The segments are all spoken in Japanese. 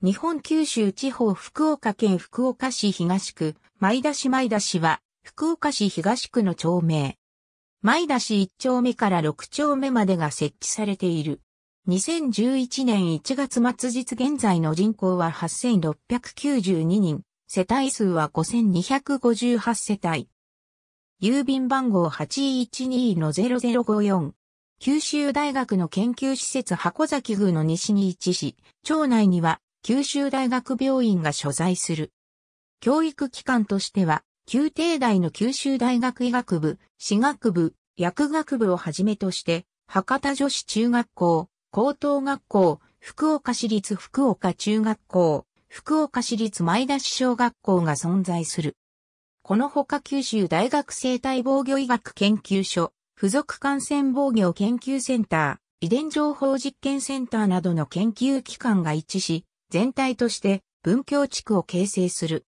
日本九州地方福岡県福岡市東区、前田市前田市は、福岡市東区の町名。前田市1丁目から6丁目までが設置されている。2011年1月末日現在の人口は8692人、世帯数は5258世帯。郵便番号812-0054。九州大学の研究施設箱崎宮の西に位置し、町内には九州大学病院が所在する。教育機関としては、旧帝大の九州大学医学部、歯学部、薬学部をはじめとして、博多女子中学校、高等学校、福岡市立福岡中学校、福岡市立前田市小学校が存在する。このほか九州大学生体防御医学研究所、付属感染防御研究センター、遺伝情報実験センターなどの研究機関が一致し、全体として文教地区を形成する。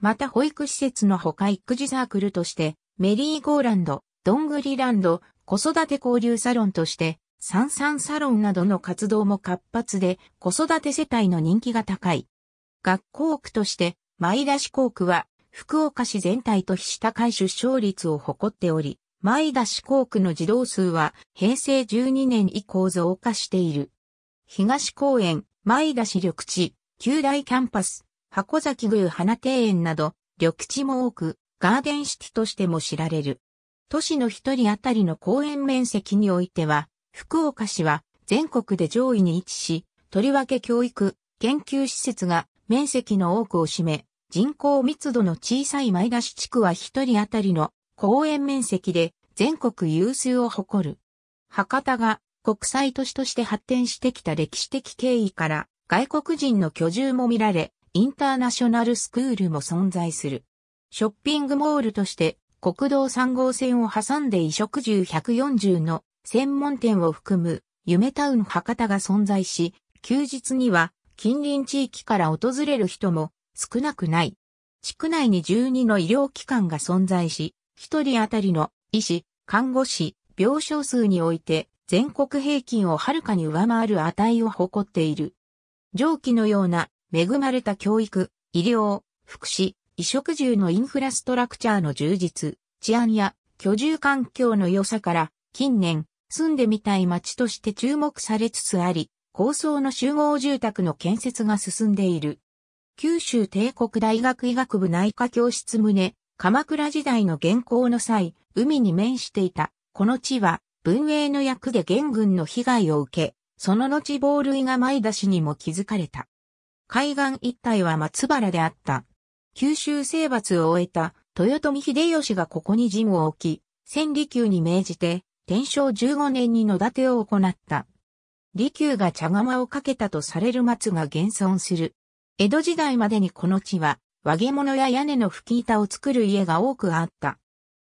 また保育施設のほか育児サークルとして、メリーゴーランド、ドングリランド、子育て交流サロンとして、サンサンサロンなどの活動も活発で、子育て世帯の人気が高い。学校区として、前田市校区は、福岡市全体と比した会出生率を誇っており、前田市校区の児童数は、平成12年以降増加している。東公園、前田市緑地、旧大キャンパス、箱崎宮花庭園など、緑地も多く、ガーデンシティとしても知られる。都市の一人当たりの公園面積においては、福岡市は全国で上位に位置し、とりわけ教育、研究施設が面積の多くを占め、人口密度の小さい前田市地区は一人当たりの公園面積で全国有数を誇る。博多が国際都市として発展してきた歴史的経緯から外国人の居住も見られ、インターナショナルスクールも存在する。ショッピングモールとして国道3号線を挟んで衣食住140の専門店を含む夢タウン博多が存在し、休日には近隣地域から訪れる人も少なくない。地区内に12の医療機関が存在し、1人当たりの医師、看護師、病床数において全国平均をはるかに上回る値を誇っている。上記のような恵まれた教育、医療、福祉、衣食住のインフラストラクチャーの充実、治安や居住環境の良さから近年住んでみたい街として注目されつつあり、高層の集合住宅の建設が進んでいる。九州帝国大学医学部内科教室棟、鎌倉時代の現行の際、海に面していた、この地は、文英の役で元軍の被害を受け、その後暴類が前出しにも気づかれた。海岸一帯は松原であった。九州征伐を終えた豊臣秀吉がここに陣を置き、千里宮に命じて、天正15年に野立てを行った。利休が茶釜をかけたとされる松が現存する。江戸時代までにこの地は、和毛物や屋根の吹き板を作る家が多くあった。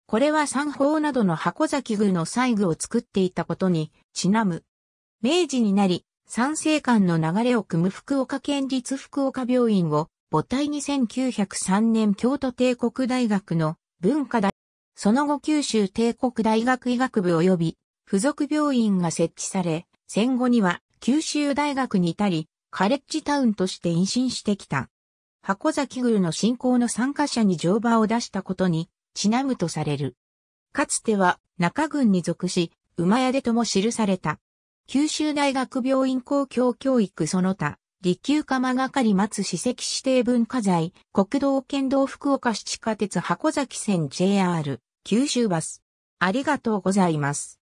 これは三宝などの箱崎宮の細具を作っていたことにちなむ。明治になり、三政館の流れを組む福岡県立福岡病院を母体に1903年京都帝国大学の文化大、その後九州帝国大学医学部及び付属病院が設置され、戦後には九州大学に至り、カレッジタウンとして妊娠してきた。箱崎宮の進行の参加者に乗馬を出したことにちなむとされる。かつては中郡に属し、馬屋でとも記された。九州大学病院公共教育その他、立休鎌係松史跡指定文化財、国道県道福岡市地下鉄箱崎線 JR、九州バス。ありがとうございます。